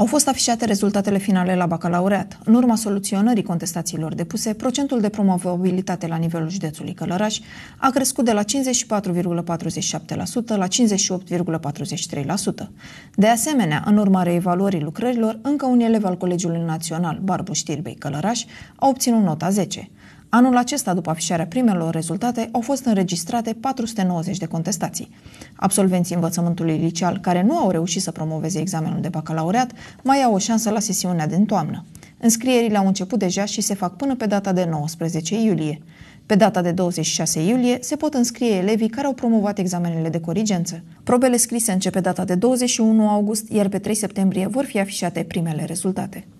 Au fost afișate rezultatele finale la bacalaureat. În urma soluționării contestațiilor depuse, procentul de promovabilitate la nivelul județului Călăraș a crescut de la 54,47% la 58,43%. De asemenea, în urma reevaluării lucrărilor, încă un elev al Colegiului Național, Barbu Știrbei Călăraș, a obținut nota 10. Anul acesta, după afișarea primelor rezultate, au fost înregistrate 490 de contestații. Absolvenții învățământului liceal care nu au reușit să promoveze examenul de bacalaureat mai au o șansă la sesiunea din toamnă. Înscrierile au început deja și se fac până pe data de 19 iulie. Pe data de 26 iulie se pot înscrie elevii care au promovat examenele de corigență. Probele scrise începe data de 21 august, iar pe 3 septembrie vor fi afișate primele rezultate.